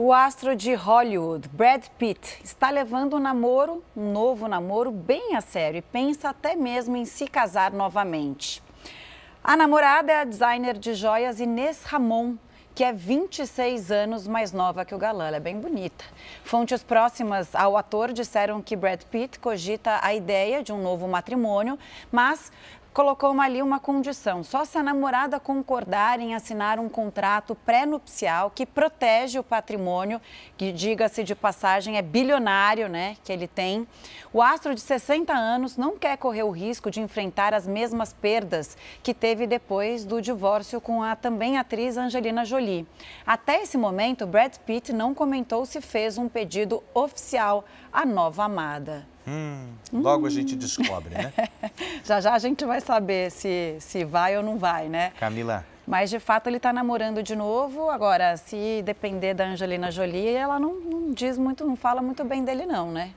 O astro de Hollywood, Brad Pitt, está levando um namoro, um novo namoro, bem a sério e pensa até mesmo em se casar novamente. A namorada é a designer de joias Inês Ramon, que é 26 anos mais nova que o galã. Ela é bem bonita. Fontes próximas ao ator disseram que Brad Pitt cogita a ideia de um novo matrimônio, mas colocou ali uma condição: só se a namorada concordar em assinar um contrato pré-nupcial que protege o patrimônio, que diga-se de passagem é bilionário, né, que ele tem. O astro de 60 anos não quer correr o risco de enfrentar as mesmas perdas que teve depois do divórcio com a também atriz Angelina Jolie. Até esse momento, Brad Pitt não comentou se fez um pedido oficial à nova amada. Hum, hum. logo hum. a gente descobre, né? Já já a gente vai saber se, se vai ou não vai, né? Camila. Mas de fato ele está namorando de novo. Agora, se depender da Angelina Jolie, ela não, não diz muito, não fala muito bem dele, não, né?